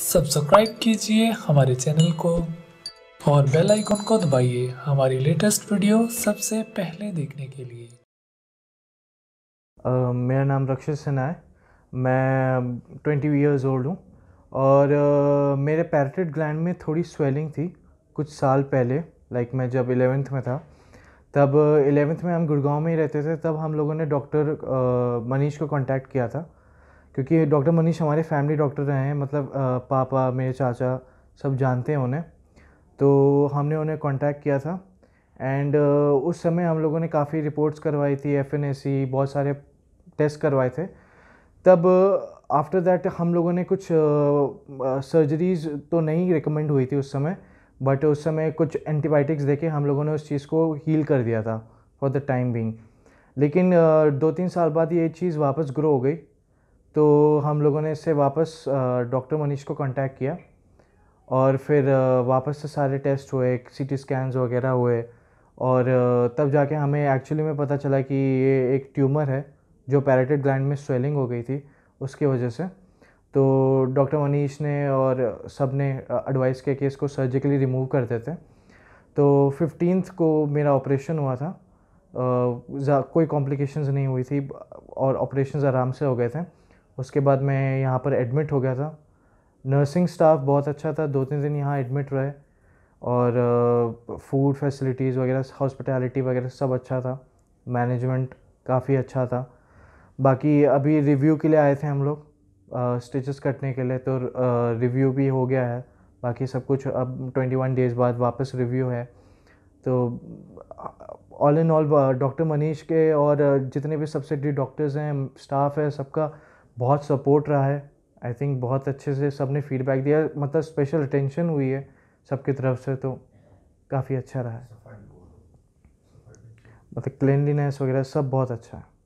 subscribe कीजिए हमारे channel को और बेल आइकन को दबाइए हमारी लेटेस्ट वीडियो सबसे पहले देखने के लिए uh, मेरा नाम रक्षित सिन्हा है मैं ट्वेंटी ईयर्स ओल्ड हूँ और uh, मेरे पैरटेड ग्लैंड में थोड़ी स्वेलिंग थी कुछ साल पहले लाइक मैं जब एलेवेंथ में था तब एलेवेंथ में हम गुड़गांव में ही रहते थे तब हम लोगों ने डॉक्टर मनीष को कांटेक्ट किया था क्योंकि डॉक्टर मनीष हमारे फैमिली डॉक्टर रहे हैं मतलब पापा मेरे चाचा सब जानते हैं उन्हें तो हमने उन्हें कांटेक्ट किया था एंड उस समय हम लोगों ने काफ़ी रिपोर्ट्स करवाई थी एफ बहुत सारे टेस्ट करवाए थे तब आफ्टर दैट हम लोगों ने कुछ सर्जरीज तो नहीं रिकमेंड हुई थी उस समय बट उस समय कुछ एंटीबायोटिक्स देके हम लोगों ने उस चीज़ को हील कर दिया था फॉर द टाइम बींग लेकिन दो तीन साल बाद ये चीज़ वापस ग्रो हो गई तो हम लोगों ने इससे वापस डॉक्टर मनीष को कांटेक्ट किया और फिर वापस से सारे टेस्ट हुए सी टी स्कैन्स वगैरह हुए और तब जाके हमें एक्चुअली में पता चला कि ये एक ट्यूमर है जो पैराटेड ग्लैंड में स्वेलिंग हो गई थी उसकी वजह से तो डॉक्टर मनीष ने और सब ने एडवाइस किया कि इसको सर्जिकली रिमूव कर देते तो फिफ्टींथ को मेरा ऑपरेशन हुआ था कोई कॉम्प्लिकेशंस नहीं हुई थी और ऑपरेशंस आराम से हो गए थे उसके बाद मैं यहाँ पर एडमिट हो गया था नर्सिंग स्टाफ बहुत अच्छा था दो तीन दिन यहाँ एडमिट रहे और फूड फैसिलिटीज़ वगैरह हॉस्पिटैलिटी वगैरह सब अच्छा था मैनेजमेंट काफ़ी अच्छा था बाकी अभी रिव्यू के लिए आए थे हम लोग स्टिचेस कटने के लिए तो रिव्यू भी हो गया है बाकी सब कुछ अब ट्वेंटी वन डेज़ बाद वापस रिव्यू है तो all in all doctor Manish के और जितने भी सब्सिडी डॉक्टर्स हैं स्टाफ है सबका बहुत सपोर्ट रहा है आई थिंक बहुत अच्छे से सब ने फीडबैक दिया मतलब स्पेशल अटेंशन हुई है सबकी तरफ से तो काफ़ी अच्छा रहा है मतलब क्लिनलीनेस वगैरह सब बहुत अच्छा है